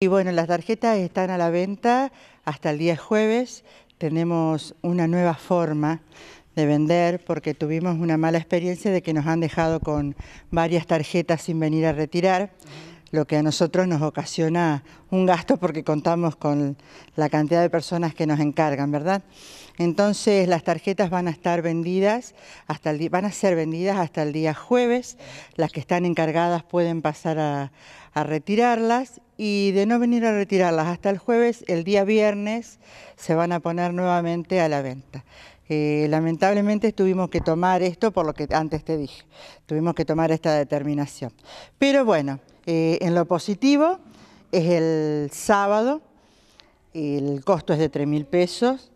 Y bueno, las tarjetas están a la venta hasta el día jueves. Tenemos una nueva forma de vender porque tuvimos una mala experiencia de que nos han dejado con varias tarjetas sin venir a retirar, lo que a nosotros nos ocasiona un gasto porque contamos con la cantidad de personas que nos encargan, ¿verdad? Entonces las tarjetas van a estar vendidas hasta el van a ser vendidas hasta el día jueves. Las que están encargadas pueden pasar a, retirarlas y de no venir a retirarlas hasta el jueves, el día viernes se van a poner nuevamente a la venta. Eh, lamentablemente tuvimos que tomar esto por lo que antes te dije, tuvimos que tomar esta determinación. Pero bueno, eh, en lo positivo es el sábado, el costo es de 3 mil pesos,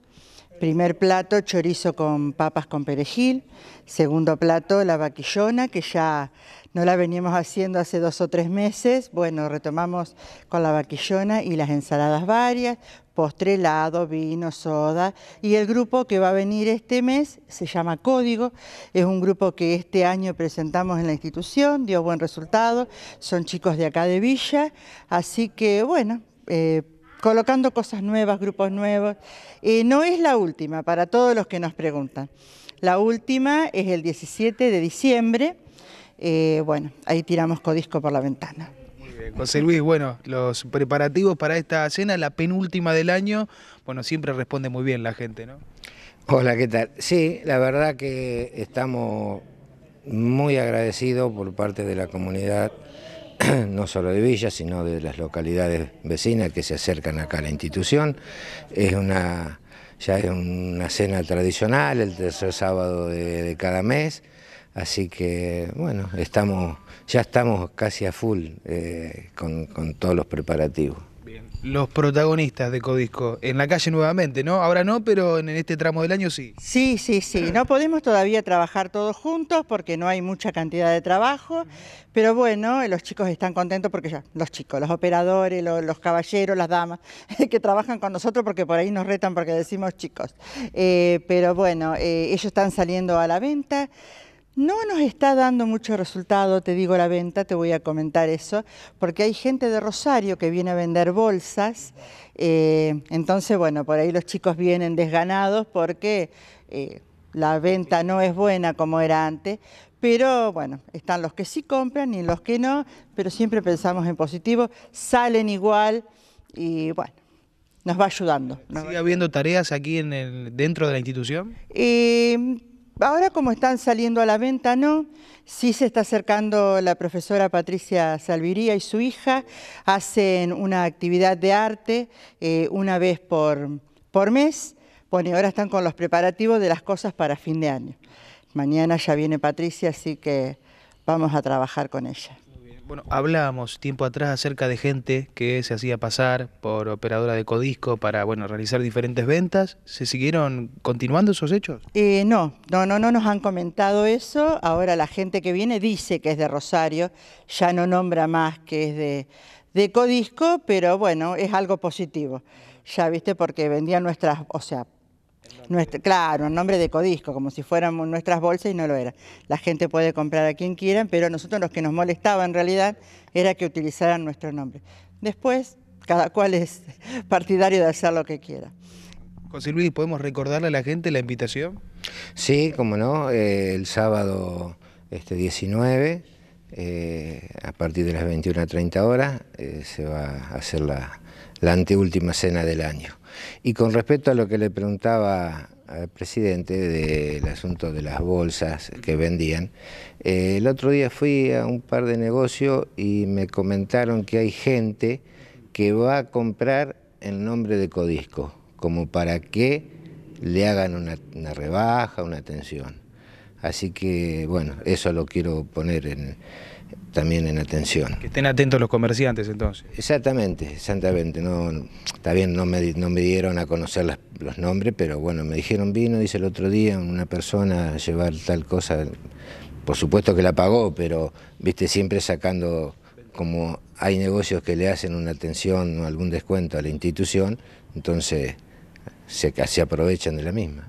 Primer plato, chorizo con papas con perejil. Segundo plato, la vaquillona, que ya no la veníamos haciendo hace dos o tres meses. Bueno, retomamos con la vaquillona y las ensaladas varias, postre, helado, vino, soda. Y el grupo que va a venir este mes se llama Código. Es un grupo que este año presentamos en la institución, dio buen resultado. Son chicos de acá de Villa. Así que, bueno... Eh, colocando cosas nuevas, grupos nuevos. no es la última, para todos los que nos preguntan. La última es el 17 de diciembre. Eh, bueno, ahí tiramos codisco por la ventana. José Luis, bueno, los preparativos para esta cena, la penúltima del año, bueno, siempre responde muy bien la gente, ¿no? Hola, ¿qué tal? Sí, la verdad que estamos muy agradecidos por parte de la comunidad no solo de Villa, sino de las localidades vecinas que se acercan acá a la institución. Es una, ya es una cena tradicional, el tercer sábado de, cada mes, así que bueno, estamos, ya estamos casi a full eh, con todos los preparativos. Los protagonistas de Codisco, en la calle nuevamente, ¿no? Ahora no, pero en este tramo del año sí. Sí, sí, sí. No podemos todavía trabajar todos juntos porque no hay mucha cantidad de trabajo, pero bueno, eh, los chicos están contentos porque ya, los chicos, los operadores, los, caballeros, las damas, que trabajan con nosotros porque por ahí nos retan porque decimos chicos. Eh, pero bueno, eh, ellos están saliendo a la venta. No nos está dando mucho resultado, te digo la venta, te voy a comentar eso, porque hay gente de Rosario que viene a vender bolsas, eh, entonces bueno, por ahí los chicos vienen desganados porque eh, la venta no es buena como era antes, pero bueno, están los que sí compran y los que no, pero siempre pensamos en positivo, salen igual y bueno nos va ayudando. ¿Sigue habiendo tareas aquí en el, dentro de la institución? Eh, Ahora como están saliendo a la venta, ¿no? Sí se está acercando la profesora Patricia Salviría y su hija, hacen una actividad de arte eh, una vez por, mes. Bueno, ahora están con los preparativos de las cosas para fin de año. Mañana ya viene Patricia, así que vamos a trabajar con ella. Bueno, hablábamos tiempo atrás acerca de gente que se hacía pasar por operadora de codisco para bueno realizar diferentes ventas. ¿Se siguieron continuando esos hechos? Eh, no, no, no, no nos han comentado eso. Ahora la gente que viene dice que es de Rosario, ya no nombra más que es de, de Codisco, pero bueno, es algo positivo. Ya viste, porque vendían nuestras, o sea, claro, en nombre de Codisco, como si fuéramos nuestras bolsas y no lo era. La gente puede comprar a quien quieran, pero nosotros los que nos molestaba en realidad era que utilizaran nuestro nombre. Después, cada cual es partidario de hacer lo que quiera. José Luis, ¿podemos recordarle a la gente la invitación? Sí, como no, eh, el sábado este, 19 eh, a partir de las 21.30 horas eh, se va a hacer la, anteúltima cena del año. Y con respecto a lo que le preguntaba al presidente del asunto de las bolsas que vendían, eh, el otro día fui a un par de negocios y me comentaron que hay gente que va a comprar en nombre de Codisco, como para que le hagan una rebaja, una atención. Así que, bueno, eso lo quiero poner también en atención. Que estén atentos los comerciantes entonces. Exactamente, exactamente. No, está bien, no me, no me dieron a conocer los nombres, pero bueno, me dijeron vino, dice el otro día, una persona a llevar tal cosa. Por supuesto que la pagó, pero viste, siempre sacando, como hay negocios que le hacen una atención o algún descuento a la institución, entonces se, se aprovechan de la misma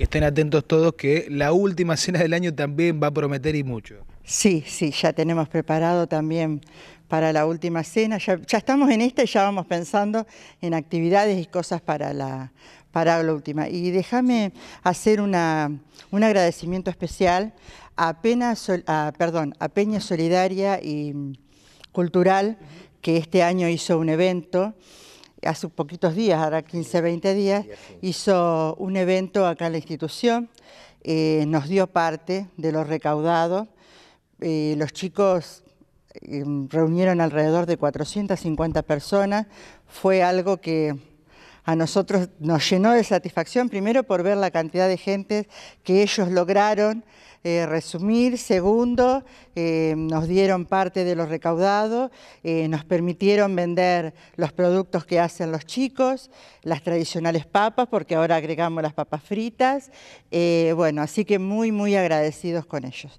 que estén atentos todos que la última cena del año también va a prometer y mucho. Sí, sí, ya tenemos preparado también para la última cena. Ya, estamos en esta y ya vamos pensando en actividades y cosas para la, para la última. Y déjame hacer una, un agradecimiento especial a, a Peña Solidaria y Cultural, que este año hizo un evento hace poquitos días, ahora 15, 20 días, hizo un evento acá en la institución, eh, nos dio parte de lo recaudado. Eh, los chicos eh, reunieron alrededor de 450 personas, fue algo que a nosotros nos llenó de satisfacción, primero por ver la cantidad de gente que ellos lograron eh, resumir, segundo, eh, nos dieron parte de lo recaudado, eh, nos permitieron vender los productos que hacen los chicos, las tradicionales papas, porque ahora agregamos las papas fritas, bueno, así que muy, muy agradecidos con ellos.